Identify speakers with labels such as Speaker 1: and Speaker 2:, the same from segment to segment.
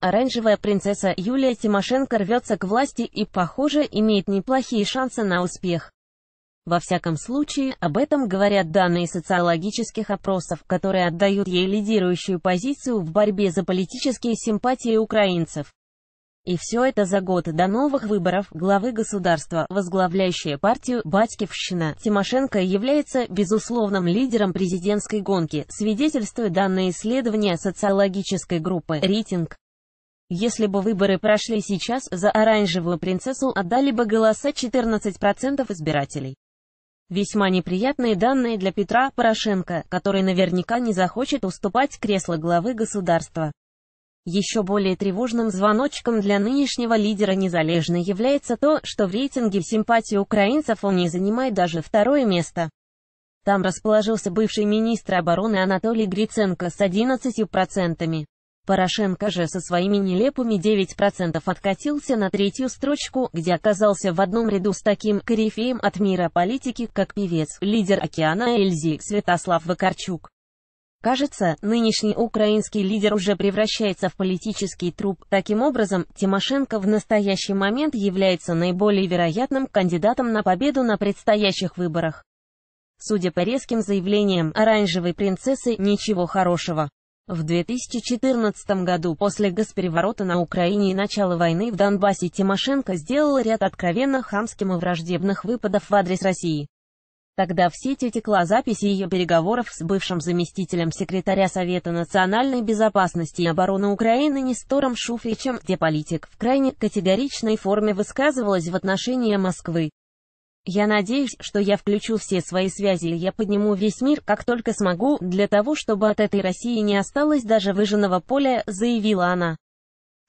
Speaker 1: Оранжевая принцесса Юлия Тимошенко рвется к власти и, похоже, имеет неплохие шансы на успех. Во всяком случае, об этом говорят данные социологических опросов, которые отдают ей лидирующую позицию в борьбе за политические симпатии украинцев. И все это за год до новых выборов главы государства, возглавляющая партию «Батькивщина». Тимошенко является безусловным лидером президентской гонки, свидетельствуя данные исследования социологической группы «Рейтинг». Если бы выборы прошли сейчас, за оранжевую принцессу отдали бы голоса 14% избирателей. Весьма неприятные данные для Петра Порошенко, который наверняка не захочет уступать кресло главы государства. Еще более тревожным звоночком для нынешнего лидера незалежной является то, что в рейтинге симпатии украинцев он не занимает даже второе место. Там расположился бывший министр обороны Анатолий Гриценко с 11%. Порошенко же со своими нелепыми 9% откатился на третью строчку, где оказался в одном ряду с таким корифеем от мира политики, как певец, лидер «Океана Эльзи» Святослав Вакарчук. Кажется, нынешний украинский лидер уже превращается в политический труп. Таким образом, Тимошенко в настоящий момент является наиболее вероятным кандидатом на победу на предстоящих выборах. Судя по резким заявлениям оранжевой принцессы, ничего хорошего. В 2014 году после госпереворота на Украине и начала войны в Донбассе Тимошенко сделала ряд откровенно хамских и враждебных выпадов в адрес России. Тогда в сеть утекла запись ее переговоров с бывшим заместителем секретаря Совета национальной безопасности и обороны Украины Нестором Шуфричем, где политик в крайне категоричной форме высказывалась в отношении Москвы. Я надеюсь, что я включу все свои связи и я подниму весь мир, как только смогу, для того, чтобы от этой России не осталось даже выжженного поля, заявила она.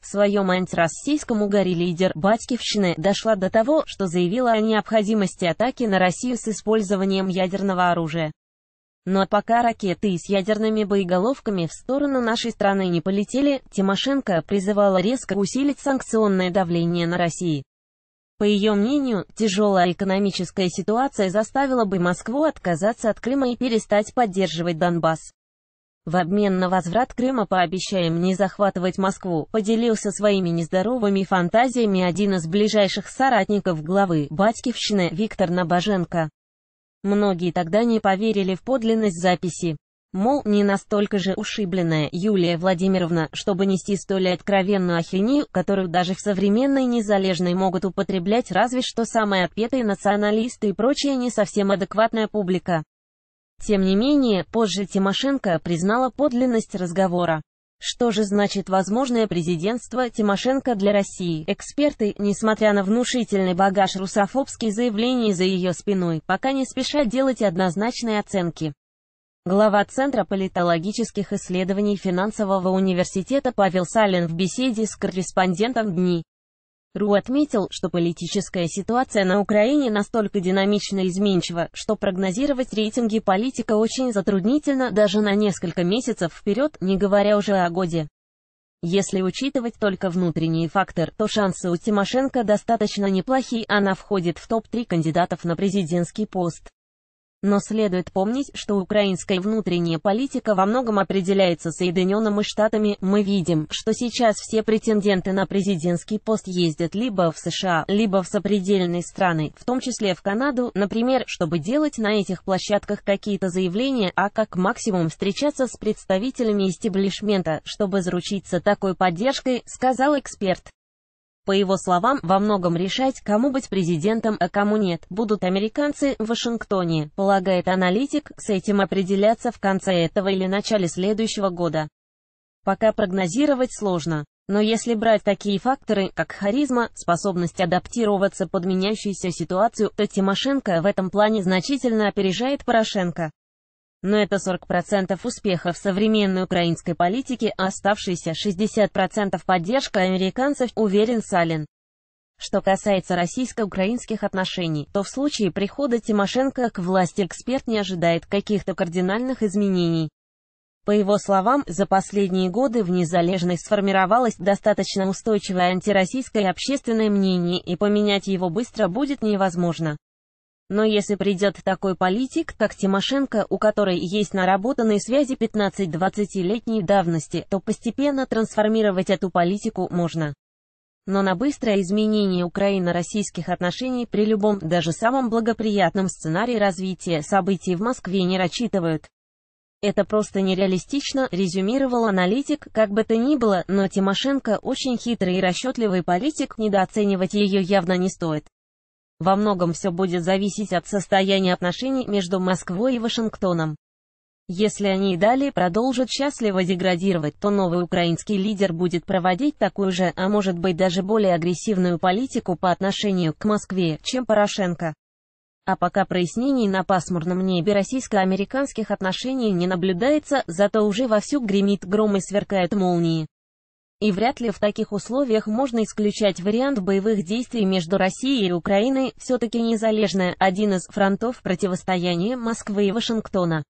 Speaker 1: В своем антироссийском угаре лидер Батькивщины дошла до того, что заявила о необходимости атаки на Россию с использованием ядерного оружия. Но пока ракеты с ядерными боеголовками в сторону нашей страны не полетели, Тимошенко призывала резко усилить санкционное давление на Россию. По ее мнению, тяжелая экономическая ситуация заставила бы Москву отказаться от Крыма и перестать поддерживать Донбасс. В обмен на возврат Крыма пообещаем не захватывать Москву, поделился своими нездоровыми фантазиями один из ближайших соратников главы Батькивщины Виктор Набоженко. Многие тогда не поверили в подлинность записи. Мол, не настолько же ушибленная Юлия Владимировна, чтобы нести столь откровенную ахинею, которую даже в современной незалежной могут употреблять разве что самые отпетые националисты и прочая не совсем адекватная публика. Тем не менее, позже Тимошенко признала подлинность разговора. Что же значит возможное президентство Тимошенко для России? Эксперты, несмотря на внушительный багаж русофобских заявлений за ее спиной, пока не спешат делать однозначные оценки. Глава Центра политологических исследований Финансового университета Павел Салин в беседе с корреспондентом «Дни». РУ отметил, что политическая ситуация на Украине настолько динамично изменчива, что прогнозировать рейтинги политика очень затруднительно даже на несколько месяцев вперед, не говоря уже о годе. Если учитывать только внутренний фактор, то шансы у Тимошенко достаточно неплохие, она входит в топ-3 кандидатов на президентский пост. Но следует помнить, что украинская внутренняя политика во многом определяется Соединенными Штатами. Мы видим, что сейчас все претенденты на президентский пост ездят либо в США, либо в сопредельные страны, в том числе в Канаду, например, чтобы делать на этих площадках какие-то заявления, а как максимум встречаться с представителями истеблишмента, чтобы заручиться такой поддержкой, сказал эксперт. По его словам, во многом решать, кому быть президентом, а кому нет, будут американцы в Вашингтоне, полагает аналитик, с этим определяться в конце этого или начале следующего года. Пока прогнозировать сложно. Но если брать такие факторы, как харизма, способность адаптироваться под меняющуюся ситуацию, то Тимошенко в этом плане значительно опережает Порошенко. Но это 40% успеха в современной украинской политике, а оставшиеся 60% поддержка американцев, уверен Салин. Что касается российско-украинских отношений, то в случае прихода Тимошенко к власти эксперт не ожидает каких-то кардинальных изменений. По его словам, за последние годы в Незалежной сформировалось достаточно устойчивое антироссийское общественное мнение и поменять его быстро будет невозможно. Но если придет такой политик, как Тимошенко, у которой есть наработанные связи 15-20-летней давности, то постепенно трансформировать эту политику можно. Но на быстрое изменение Украино-российских отношений при любом, даже самом благоприятном сценарии развития событий в Москве не рассчитывают. Это просто нереалистично, резюмировал аналитик, как бы то ни было, но Тимошенко очень хитрый и расчетливый политик, недооценивать ее явно не стоит. Во многом все будет зависеть от состояния отношений между Москвой и Вашингтоном. Если они и далее продолжат счастливо деградировать, то новый украинский лидер будет проводить такую же, а может быть даже более агрессивную политику по отношению к Москве, чем Порошенко. А пока прояснений на пасмурном небе российско-американских отношений не наблюдается, зато уже вовсю гремит гром и сверкают молнии и вряд ли в таких условиях можно исключать вариант боевых действий между Россией и Украиной, все-таки незалежная, один из фронтов противостояния Москвы и Вашингтона.